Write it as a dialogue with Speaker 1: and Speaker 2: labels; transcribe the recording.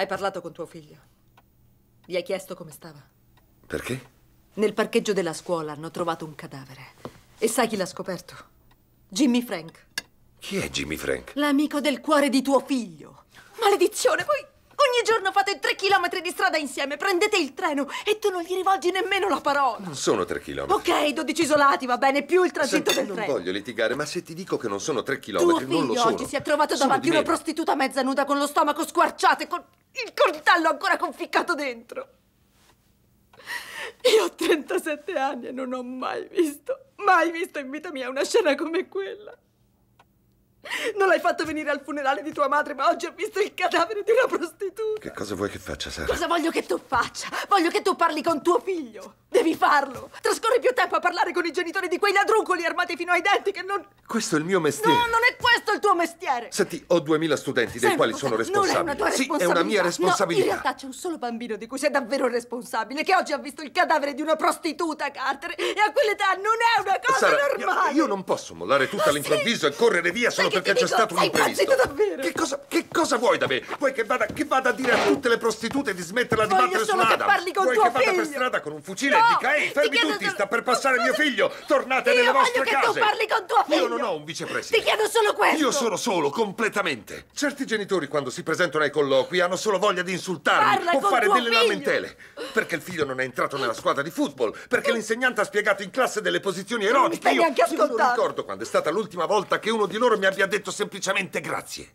Speaker 1: Hai parlato con tuo figlio. Gli hai chiesto come stava. Perché? Nel parcheggio della scuola hanno trovato un cadavere. E sai chi l'ha scoperto? Jimmy Frank.
Speaker 2: Chi è Jimmy Frank?
Speaker 1: L'amico del cuore di tuo figlio. Maledizione, voi ogni giorno fate tre chilometri di strada insieme, prendete il treno e tu non gli rivolgi nemmeno la parola.
Speaker 2: Non sono tre chilometri.
Speaker 1: Ok, dodici isolati, va bene, più il tragitto Senti, del non treno. Non
Speaker 2: voglio litigare, ma se ti dico che non sono tre chilometri, tuo non lo sono. Tuo figlio oggi si è trovato sono davanti a una
Speaker 1: prostituta mezza nuda con lo stomaco squarciato e con il coltello ancora conficcato dentro. Io ho 37 anni e non ho mai visto, mai visto in vita mia una scena come quella. Non l'hai fatto venire al funerale di tua madre, ma oggi ho visto il cadavere di una prostituta.
Speaker 2: Che cosa vuoi che faccia, Sara? Cosa
Speaker 1: voglio che tu faccia? Voglio che tu parli con tuo figlio. Devi farlo. Trascorri più tempo a parlare con i genitori di quei ladruncoli armati fino ai denti che non...
Speaker 2: Questo è il mio mestiere. No, non
Speaker 1: è questo è il tuo mestiere!
Speaker 2: Senti, ho 2000 studenti dei Sei quali sono responsabile. Non è una tua responsabilità. Sì, è una mia responsabilità. No, in
Speaker 1: realtà c'è un solo bambino di cui sei davvero responsabile, che oggi ha visto il cadavere di una prostituta, Carter, e a quell'età non è una cosa Sara, normale!
Speaker 2: Io, io, non posso mollare tutto all'improvviso sì? e correre via solo perché c'è stato un imprevisto. Ma davvero! Che cosa... Che cosa vuoi da me? Vuoi che vada, che vada a dire a tutte le prostitute di smetterla di battere su sull'Adam? Che parli con vuoi tuo che vada per strada con un fucile no, e dica ehi, fermi tutti, solo... sta per passare cosa... mio figlio, tornate Io nelle vostre case. Io voglio che tu parli
Speaker 1: con tuo figlio. Io non ho un
Speaker 2: vicepresidente. Ti chiedo solo questo. Io sono solo, completamente. Certi genitori quando si presentano ai colloqui hanno solo voglia di insultarmi Parla o fare delle figlio. lamentele. Perché il figlio non è entrato nella squadra di football, perché l'insegnante ha spiegato in classe delle posizioni erotiche. Io, io non ricordo quando è stata l'ultima volta che uno di loro mi abbia detto semplicemente grazie.